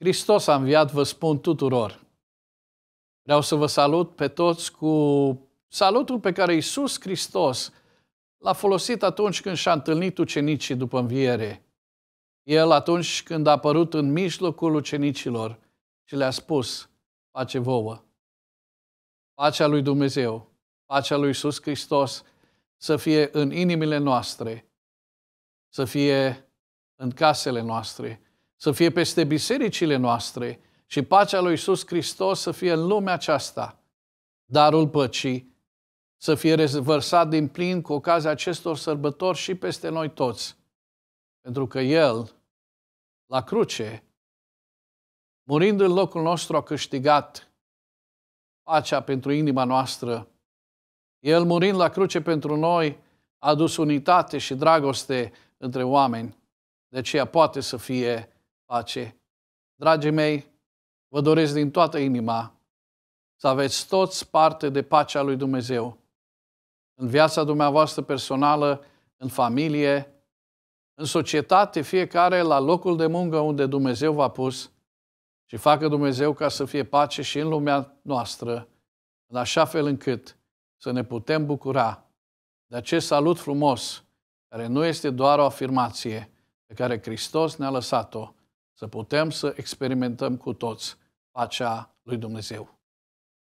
Hristos a înviat, vă spun tuturor. Vreau să vă salut pe toți cu salutul pe care Iisus Hristos l-a folosit atunci când și-a întâlnit ucenicii după înviere. El atunci când a apărut în mijlocul ucenicilor și le-a spus, pace vouă, pacea lui Dumnezeu, pacea lui Iisus Hristos să fie în inimile noastre, să fie în casele noastre, să fie peste bisericile noastre și pacea lui Iisus Hristos să fie în lumea aceasta. Darul păcii să fie revărsat din plin cu ocazia acestor sărbători și peste noi toți. Pentru că El, la cruce, murind în locul nostru, a câștigat pacea pentru inima noastră. El, murind la cruce pentru noi, a adus unitate și dragoste între oameni. De aceea poate să fie pace. Dragii mei, vă doresc din toată inima să aveți toți parte de pacea lui Dumnezeu. În viața dumneavoastră personală, în familie, în societate, fiecare la locul de muncă unde Dumnezeu v-a pus și facă Dumnezeu ca să fie pace și în lumea noastră, în așa fel încât să ne putem bucura de acest salut frumos, care nu este doar o afirmație pe care Hristos ne-a lăsat-o, să putem să experimentăm cu toți pacea lui Dumnezeu.